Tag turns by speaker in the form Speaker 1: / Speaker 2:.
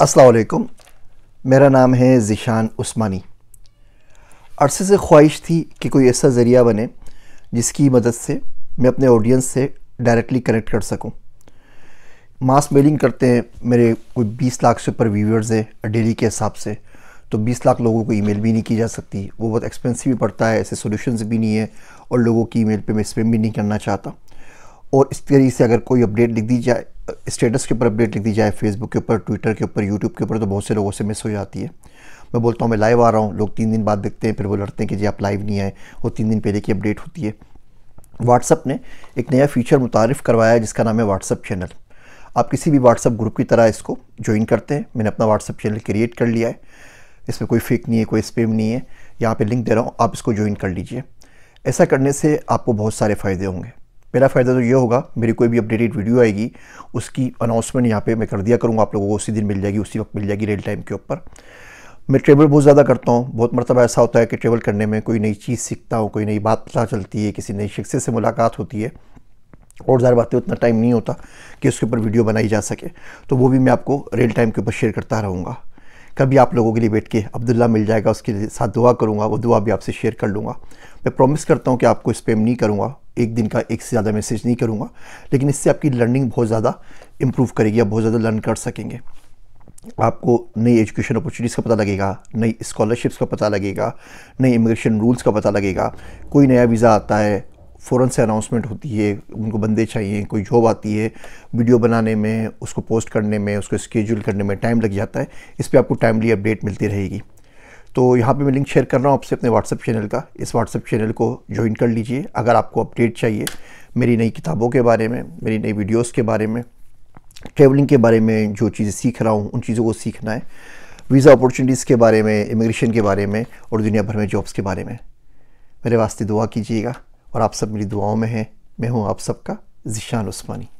Speaker 1: असलकुम मेरा नाम है ज़िशान उस्मानी अरसे से ख्वाहिश थी कि कोई ऐसा ज़रिया बने जिसकी मदद से मैं अपने ऑडियंस से डायरेक्टली कनेक्ट कर सकूं। मास मेलिंग करते हैं मेरे कोई 20 लाख से ऊपर व्यूअर्स हैं डेली के हिसाब से तो 20 लाख लोगों को ईमेल भी नहीं की जा सकती वो बहुत एक्सपेंसिव भी पड़ता है ऐसे सोल्यूशन भी नहीं है और लोगों की मेल पर मैं स्पेम भी नहीं करना चाहता और इस तरीके से अगर कोई अपडेट लिख दी जाए स्टेटस के ऊपर अपडेट लिख दी जाए फेसबुक के ऊपर ट्विटर के ऊपर यूट्यूब के ऊपर तो बहुत से लोगों से मिस हो जाती है मैं बोलता हूँ मैं लाइव आ रहा हूँ लोग तीन दिन बाद देखते हैं फिर वो लड़ते हैं कि जी आप लाइव नहीं आए वो तीन दिन पहले की अपडेट होती है व्हाट्सअप ने एक नया फीचर मुतारफ़ करवाया है जिसका नाम है व्हाट्सअप चैनल आप किसी भी व्हाट्सअप ग्रुप की तरह इसको ज्वाइन करते हैं मैंने अपना व्हाट्सअप चैनल क्रिएट कर लिया है इसमें कोई फेक नहीं है कोई स्पेम नहीं है यहाँ पर लिंक दे रहा हूँ आप इसको ज्वाइन कर लीजिए ऐसा करने से आपको बहुत सारे फ़ायदे होंगे मेरा फ़ायदा तो ये होगा मेरी कोई भी अपडेटेड वीडियो आएगी उसकी अनाउंसमेंट यहाँ पे मैं कर दिया करूँगा आप लोगों को उसी दिन मिल जाएगी उसी वक्त मिल जाएगी रियल टाइम के ऊपर मैं ट्रेवल बहुत ज़्यादा करता हूँ बहुत मरतबा ऐसा होता है कि ट्रेवल करने में कोई नई चीज़ सीखता हूँ कोई नई बात पता चलती है किसी नई शख्स से मुलाकात होती है और ज़्यादा बातें उतना टाइम नहीं होता कि उसके ऊपर वीडियो बनाई जा सके तो वो भी मैं आपको रियल टाइम के ऊपर शेयर करता रहूँगा कभी आप लोगों के लिए बैठ के अब्दुल्ला मिल जाएगा उसके साथ दुआ करूँगा वो दुआ भी आपसे शेयर कर लूँगा मैं प्रॉमिस करता हूँ कि आपको स्पेम नहीं करूँगा एक दिन का एक से ज़्यादा मैसेज नहीं करूँगा लेकिन इससे आपकी लर्निंग बहुत ज़्यादा इम्प्रूव करेगी आप बहुत ज़्यादा लर्न कर सकेंगे आपको नई एजुकेशन अपॉर्चुनिटीज़ का पता लगेगा नई स्कॉलरशिप्स का पता लगेगा नई इमिग्रेशन रूल्स का पता लगेगा कोई नया वीज़ा आता है फ़ौरन से अनाउंसमेंट होती है उनको बंदे चाहिए कोई जॉब आती है वीडियो बनाने में उसको पोस्ट करने में उसको स्केड्यूल करने में टाइम लग जाता है इस पर आपको टाइमली अपडेट मिलती रहेगी तो यहाँ पे मैं लिंक शेयर कर रहा हूँ आपसे अपने व्हाट्सअप चैनल का इस व्हाट्सअप चैनल को ज्वाइन कर लीजिए अगर आपको अपडेट चाहिए मेरी नई किताबों के बारे में मेरी नई वीडियोस के बारे में ट्रैवलिंग के बारे में जो चीज़ें सीख रहा हूँ उन चीज़ों को सीखना है वीज़ा अपॉर्चुनिटीज़ के बारे में इमिग्रेशन के बारे में और दुनिया भर में जॉब्स के बारे में मेरे वास्ते दुआ कीजिएगा और आप सब मेरी दुआओं में हैं मैं हूँ आप सबका जिशान उस्मानी